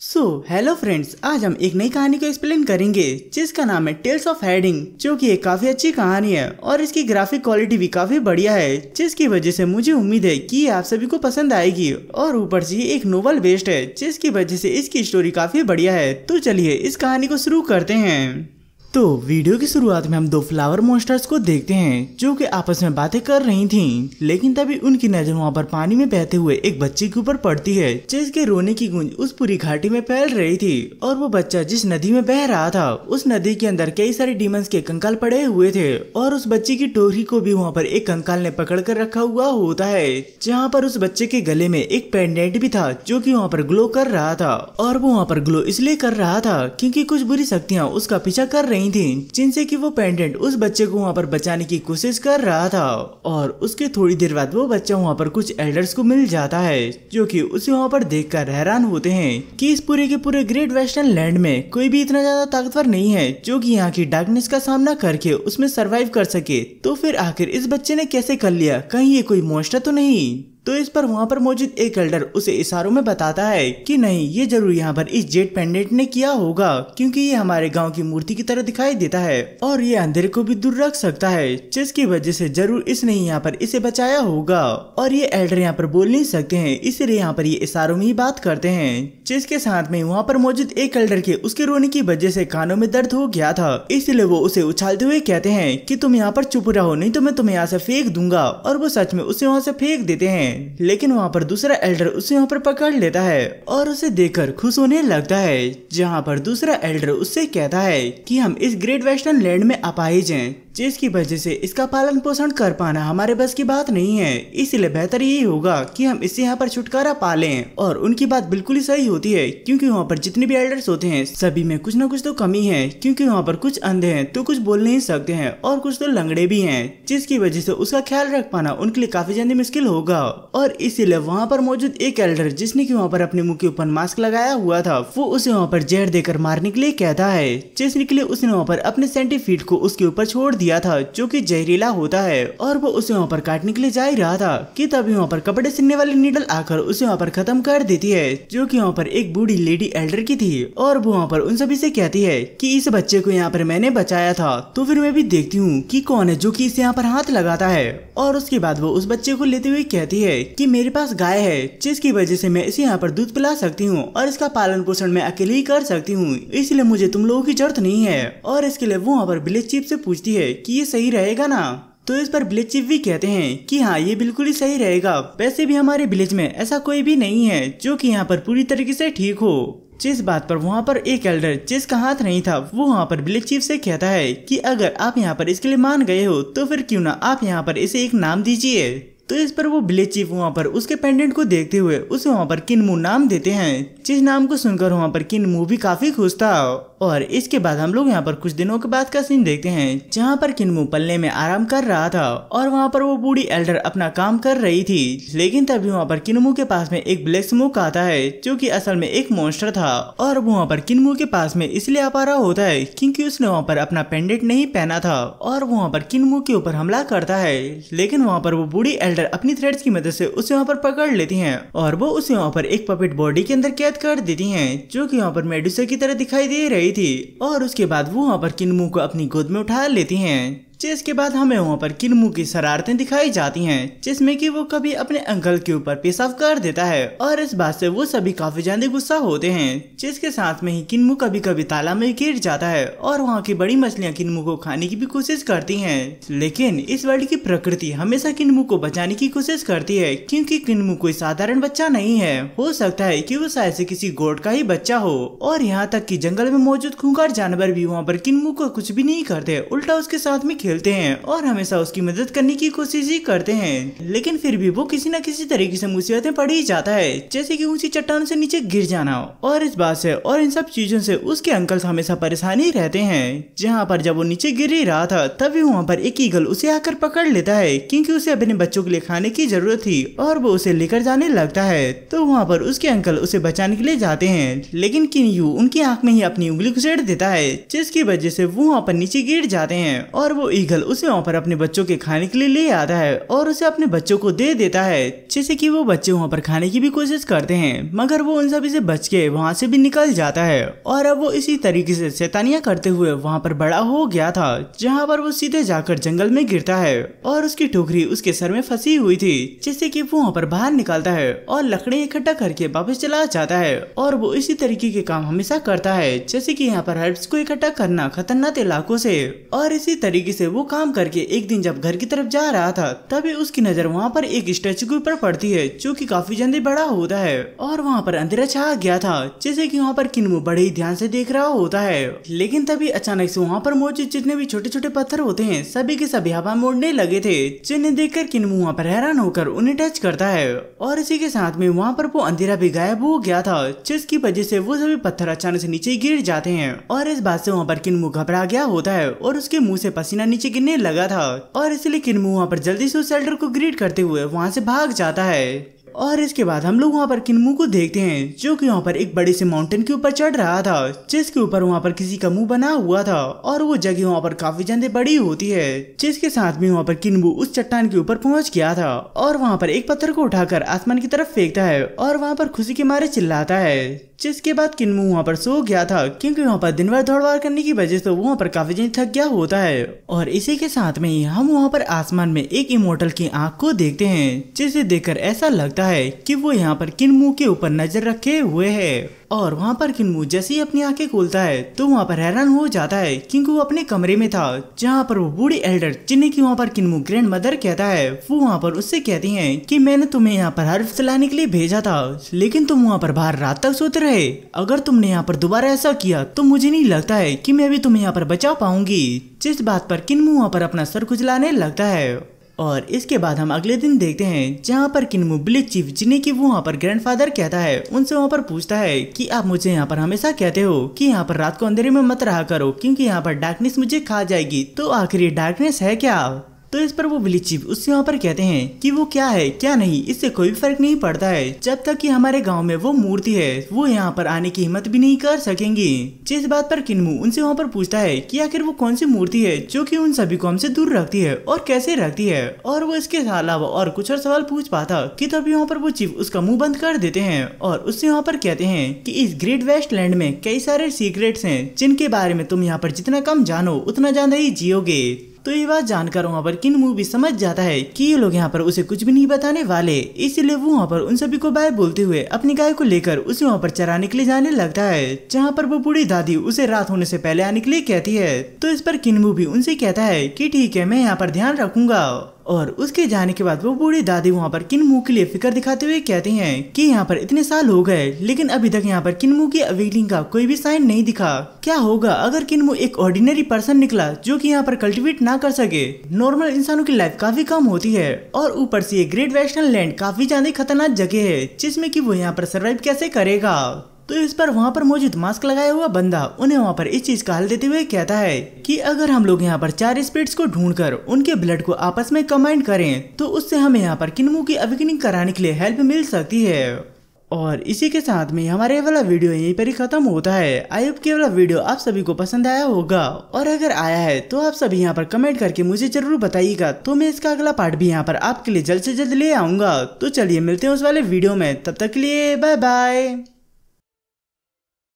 so hello friends आज हम एक नई कहानी को एक्सप्लेन करेंगे जिसका नाम है टेल्स ऑफ हेडिंग जो कि एक काफी अच्छी कहानी है और इसकी ग्राफिक क्वालिटी भी काफी बढ़िया है जिसकी वजह से मुझे उम्मीद है कि आप सभी को पसंद आएगी और ऊपर से एक नोवल बेस्ड है जिसकी वजह से इसकी स्टोरी काफी बढ़िया है तो चलिए इस कहानी को शुरू करते हैं तो वीडियो की शुरुआत में हम दो फ्लावर मोस्टर्स को देखते हैं जो कि आपस में बातें कर रही थीं, लेकिन तभी उनकी नजर वहां पर पानी में बहते हुए एक बच्चे के ऊपर पड़ती है जिसके रोने की गूंज उस पूरी घाटी में फैल रही थी और वो बच्चा जिस नदी में बह रहा था उस नदी के अंदर कई सारे डीमंस के कंकाल पड़े हुए थे और उस बच्चे की टोहरी को भी वहाँ पर एक कंकाल ने पकड़ कर रखा हुआ होता है जहाँ पर उस बच्चे के गले में एक पेंडेंट भी था जो की वहाँ पर ग्लो कर रहा था और वो वहाँ पर ग्लो इसलिए कर रहा था क्यूँकी कुछ बुरी शक्तियाँ उसका पीछा कर रही रही थी जिनसे कि वो पेंडेंट उस बच्चे को वहाँ पर बचाने की कोशिश कर रहा था और उसके थोड़ी देर बाद वो बच्चा वहाँ पर कुछ एल्डर्स को मिल जाता है जो कि उसे वहाँ पर देख कर हैरान होते हैं कि इस पूरे के पूरे ग्रेट वेस्टर्न लैंड में कोई भी इतना ज्यादा ताकतवर नहीं है जो की यहाँ की डार्कनेस का सामना करके उसमें सरवाइव कर सके तो फिर आखिर इस बच्चे ने कैसे कर लिया कहीं ये कोई मोस्टर तो नहीं तो इस पर वहाँ पर मौजूद एक एल्डर उसे इशारों में बताता है कि नहीं ये जरूर यहाँ पर इस जेट पेंडेंट ने किया होगा क्योंकि ये हमारे गांव की मूर्ति की तरह दिखाई देता है और ये अंधेरे को भी दूर रख सकता है जिसकी वजह से जरूर इसने यहाँ पर इसे बचाया होगा और ये एल्डर यहाँ पर बोल नहीं सकते है इसलिए यहाँ पर ये इशारों में ही बात करते हैं जिसके साथ में वहाँ पर मौजूद एक एल्डर के उसके रोने की वजह से कानों में दर्द हो गया था इसलिए वो उसे उछालते हुए कहते हैं की तुम यहाँ पर चुप रहो नहीं तो मैं तुम्हें यहाँ से फेंक दूंगा और वो सच में उसे वहाँ से फेंक देते हैं लेकिन वहाँ पर दूसरा एल्डर उसे वहाँ पर पकड़ लेता है और उसे देखकर खुश होने लगता है जहाँ पर दूसरा एल्डर उससे कहता है कि हम इस ग्रेट वेस्टर्न लैंड में अपाहिज हैं जिसकी वजह से इसका पालन पोषण कर पाना हमारे बस की बात नहीं है इसलिए बेहतर यही होगा कि हम इससे यहाँ पर छुटकारा पा लें और उनकी बात बिल्कुल ही सही होती है क्योंकि वहाँ पर जितने भी एल्डर्स होते हैं सभी में कुछ न कुछ तो कमी है क्योंकि वहाँ पर कुछ अंधे हैं तो कुछ बोल नहीं सकते हैं और कुछ तो लंगड़े भी हैं जिसकी वजह से उसका ख्याल रख पाना उनके लिए काफी ज्यादा मुश्किल होगा और इसीलिए वहाँ पर मौजूद एक एल्डर जिसने की वहाँ पर अपने मुंह के ऊपर मास्क लगाया हुआ था वो उसे वहाँ पर जहर देकर मारने के लिए कहता है जिसने के लिए उसने वहाँ पर अपने सेंटीफीट को उसके ऊपर छोड़ दिया था जो की जहरीला होता है और वो उसे वहाँ पर काटने के लिए जा ही रहा था की तभी वहाँ पर कपड़े सिलने वाली नीडल आकर उसे वहाँ पर खत्म कर देती है जो की वहाँ पर एक बूढ़ी लेडी एल्डर की थी और वो वहाँ पर उन सभी से कहती है की इस बच्चे को यहाँ पर मैंने बचाया था तो फिर मैं भी देखती हूँ की कौन है जो की इसे यहाँ पर हाथ लगाता है और उसके बाद वो उस बच्चे को लेते हुए कहती है है कि मेरे पास गाय है जिसकी वजह से मैं इसे यहाँ पर दूध पिला सकती हूँ और इसका पालन पोषण मैं अकेले ही कर सकती हूँ इसलिए मुझे तुम लोगों की जरूरत नहीं है और इसके लिए वो वहाँ पर बिलेज चीप ऐसी पूछती है की ये सही रहेगा ना तो इस पर विलेज चीफ भी कहते हैं कि हाँ ये बिल्कुल ही सही रहेगा वैसे भी हमारे विलेज में ऐसा कोई भी नहीं है जो कि यहाँ पर पूरी तरीके से ठीक हो जिस बात पर वहाँ पर एक एल्डर जिसका हाथ नहीं था वो वहाँ पर विलेज चीफ से कहता है कि अगर आप यहाँ पर इसके लिए मान गए हो तो फिर क्यों ना आप यहाँ पर इसे एक नाम दीजिए तो इस पर वो विलेज चीफ वहाँ पर उसके पेंडेंट को देखते हुए उसे वहाँ पर किनमू नाम देते हैं जिस नाम को सुनकर वहाँ पर किनमू भी काफ़ी खुश था और इसके बाद हम लोग यहाँ पर कुछ दिनों के बाद का सीन देखते हैं जहाँ पर किन्मू पल्ले में आराम कर रहा था और वहाँ पर वो बूढ़ी एल्डर अपना काम कर रही थी लेकिन तभी वहाँ पर किन्मू के पास में एक ब्लैक स्मोक आता है जो की असल में एक मोस्टर था और वहाँ पर किन्मू के पास में इसलिए आ पा रहा होता है क्यूँकी उसने वहाँ पर अपना पेंडेंट नहीं पहना था और वहाँ पर किन्मू के ऊपर हमला करता है लेकिन वहाँ पर वो बूढ़ी एल्डर अपनी थ्रेड की मदद से उसे वहाँ पर पकड़ लेती हैं और वो उसे वहाँ पर एक पपेट बॉडी के अंदर कैद कर देती हैं जो कि वहाँ पर मेडिसर की तरह दिखाई दे रही गई थी और उसके बाद वो वहाँ पर किन्मू को अपनी गोद में उठा लेती हैं जिसके बाद हमें वहाँ पर किन की शरारतें दिखाई जाती हैं जिसमें कि वो कभी अपने अंकल के ऊपर पेशाब कर देता है और इस बात से वो सभी काफी ज्यादा गुस्सा होते हैं जिसके साथ में ही किनमू कभी कभी ताला में गिर जाता है और वहाँ की बड़ी मछलियाँ किनमू को खाने की भी कोशिश करती है लेकिन इस वर्ल्ड की प्रकृति हमेशा किनमू को बचाने की कोशिश करती है क्योंकि किनमू कोई साधारण बच्चा नहीं है हो सकता है कि वो शायद से किसी गोट का ही बच्चा हो और यहाँ तक कि जंगल में मौजूद खूंखार जानवर भी वहाँ पर किनमू को कुछ भी नहीं करते उल्टा उसके साथ में खेलते हैं और हमेशा उसकी मदद करने की कोशिश ही करते हैं लेकिन फिर भी वो किसी न किसी तरीके से मुसीबतें पड़ ही जाता है जैसे कि ऊंची चट्टान से नीचे गिर जाना और इस बात से और इन सब चीजों से उसके अंकल हमेशा परेशान ही रहते हैं जहाँ पर जब वो नीचे गिर ही रहा था तभी वहाँ पर एक ईगल उसे आकर पकड़ लेता है क्योंकि उसे अपने बच्चों के लिए खाने की जरूरत थी और वो उसे लेकर जाने लगता है तो वहाँ पर उसके अंकल उसे बचाने के लिए जाते हैं लेकिन किन्यू उनकी आंख में ही अपनी उंगली घुसेड़ देता है जिसकी वजह से वो वहाँ पर नीचे गिर जाते हैं और वो ईगल उसे वहाँ पर अपने बच्चों के खाने के लिए ले आता है और उसे अपने बच्चों को दे देता है जैसे कि वो बच्चे वहाँ पर खाने की भी कोशिश करते हैं मगर वो उन सभी से बच के वहाँ से भी निकल जाता है और अब वो इसी तरीके से शैतानिया करते हुए वहाँ पर बड़ा हो गया था जहाँ पर वो सीधे जाकर जंगल में गिरता है और उसकी टोकरी उसके सर में फंसी हुई थी जिससे की वो वहाँ पर बाहर निकालता है और लकड़ी इकट्ठा करके वापस चला जाता है और वो इसी तरीके के काम हमेशा करता है जैसे की यहाँ पर हर्ब्स को इकट्ठा करना खतरनाक इलाकों से और इसी तरीके से वो काम करके एक दिन जब घर की तरफ जा रहा था तभी उसकी नजर वहाँ पर एक स्टैचू के ऊपर पड़ती है जो की काफी जल्दी बड़ा होता है और वहाँ पर अंधेरा छा गया था जैसे की वहाँ पर किनमो बड़े ही ध्यान से देख रहा होता है लेकिन तभी अचानक से वहाँ पर मौजूद जितने भी छोटे छोटे पत्थर होते हैं सभी के सभी हवा मोड़ने लगे थे जिन्हें देख कर किनमू वहाँ पर हैरान होकर उन्हें टच करता है और इसी के साथ में वहाँ पर वो अंधेरा भी गायब हो गया था जिसकी वजह से वो सभी पत्थर अचानक से नीचे गिर जाते हैं और इस बात से वहाँ पर किनमू घबरा गया होता है और उसके मुंह से पसीना नीचे गिरने लगा था और इसलिए किनमू वहाँ पर जल्दी से उस शेल्टर को ग्रीट करते हुए वहाँ से भाग जाता है और इसके बाद हम लोग वहाँ पर किनमू को देखते हैं जो कि वहाँ पर एक बड़े से माउंटेन के ऊपर चढ़ रहा था जिसके ऊपर वहाँ पर किसी का मुंह बना हुआ था और वो जगह वहाँ पर काफी ज्यादा बड़ी होती है जिसके साथ में वहाँ पर किनमू उस चट्टान के ऊपर पहुँच गया था और वहाँ पर एक पत्थर को उठाकर आसमान की तरफ फेंकता है और वहाँ पर खुशी के मारे चिल्लाता है जिसके बाद किन्मू वहाँ पर सो गया था क्योंकि वहाँ पर दिन भर दौड़ भाड़ करने की वजह से वहाँ पर काफी दिन थक गया होता है और इसी के साथ में ही हम वहाँ पर आसमान में एक इमोटल की आंख को देखते हैं जिसे देखकर ऐसा लगता है कि वो यहाँ पर किन्मू के ऊपर नजर रखे हुए है और वहाँ पर किन्मू जैसे ही अपनी आंखें खोलता है तो वहाँ पर हैरान हो जाता है क्योंकि वो अपने कमरे में था जहाँ पर वो बूढ़े एल्डर जिन्हें की वहाँ पर किन्मू ग्रैंड मदर कहता है वो वहाँ पर उससे कहती है की मैंने तुम्हें यहाँ पर हर्फ चलाने के लिए भेजा था लेकिन तुम वहाँ पर बाहर रात तक सोते रहे अगर तुमने यहाँ पर दोबारा ऐसा किया तो मुझे नहीं लगता है की मैं भी तुम्हें यहाँ पर बचा पाऊंगी जिस बात पर किन्मू वहाँ पर अपना सर खुजलाने लगता है और इसके बाद हम अगले दिन देखते हैं जहाँ पर किन ब्लिक चीफ जिन्हें की वो वहाँ पर ग्रैंडफादर कहता है उनसे वहाँ पर पूछता है कि आप मुझे यहाँ पर हमेशा कहते हो कि यहाँ पर रात को अंधेरे में मत रहा करो क्योंकि यहाँ पर डार्कनेस मुझे खा जाएगी तो आखिर ये डार्कनेस है क्या तो इस पर वो चीफ उससे वहाँ पर कहते हैं कि वो क्या है क्या नहीं इससे कोई भी फर्क नहीं पड़ता है जब तक कि हमारे गांव में वो मूर्ति है वो यहाँ पर आने की हिम्मत भी नहीं कर सकेंगी जिस बात पर किन्मू उनसे वहाँ पर पूछता है कि आखिर वो कौन सी मूर्ति है जो कि उन सभी को हमसे दूर रखती है और कैसे रखती है और वो इसके अलावा और कुछ और सवाल पूछ पाता की तभी यहाँ पर वो चीफ उसका मुँह बंद कर देते हैं और उससे यहाँ पर कहते हैं की इस ग्रेट वेस्ट लैंड में कई सारे सीक्रेट्स हैं जिनके बारे में तुम यहाँ पर जितना कम जानो उतना ज्यादा ही जियोगे तो ये बात जानकर वहाँ पर किन मूवी समझ जाता है कि ये लोग यहाँ पर उसे कुछ भी नहीं बताने वाले इसीलिए वो वहाँ पर उन सभी को बाय बोलते हुए अपनी गाय को लेकर उसे वहाँ पर चराने के लिए जाने लगता है जहाँ पर वो बूढ़ी दादी उसे रात होने से पहले आने के लिए कहती है तो इस पर किन भी उनसे कहता है की ठीक है मैं यहाँ पर ध्यान रखूंगा और उसके जाने के बाद वो बूढ़ी दादी वहाँ पर मुँह के लिए फिक्र दिखाते हुए कहते हैं कि यहाँ पर इतने साल हो गए लेकिन अभी तक यहाँ पर मुँह की अवेलिंग का कोई भी साइन नहीं दिखा क्या होगा अगर मुँह एक ऑर्डिनरी पर्सन निकला जो की यहाँ पर कल्टिवेट ना कर सके नॉर्मल इंसानों की लाइफ काफी कम होती है और ऊपर से ग्रेट वेस्टर्न लैंड काफी ज्यादा खतरनाक जगह है जिसमे की वो यहाँ पर सर्वाइव कैसे करेगा तो इस पर वहाँ पर मौजूद मास्क लगाया हुआ बंदा उन्हें वहाँ पर इस चीज का हल देते हुए कहता है कि अगर हम लोग यहाँ पर चार स्पिरिट्स को ढूंढकर उनके ब्लड को आपस में कमाइंड करें तो उससे हमें यहाँ पर किनमू की अवेकनिंग कराने के लिए हेल्प मिल सकती है और इसी के साथ में हमारे ये वाला वीडियो यहीं पर ही खत्म होता है आयुब के वाला वीडियो आप सभी को पसंद आया होगा और अगर आया है तो आप सभी यहाँ पर कमेंट करके मुझे जरूर बताइएगा तो मैं इसका अगला पार्ट भी यहाँ पर आपके लिए जल्द से जल्द ले आऊंगा तो चलिए मिलते हैं उस वाले वीडियो में तब तक के लिए बाय बाय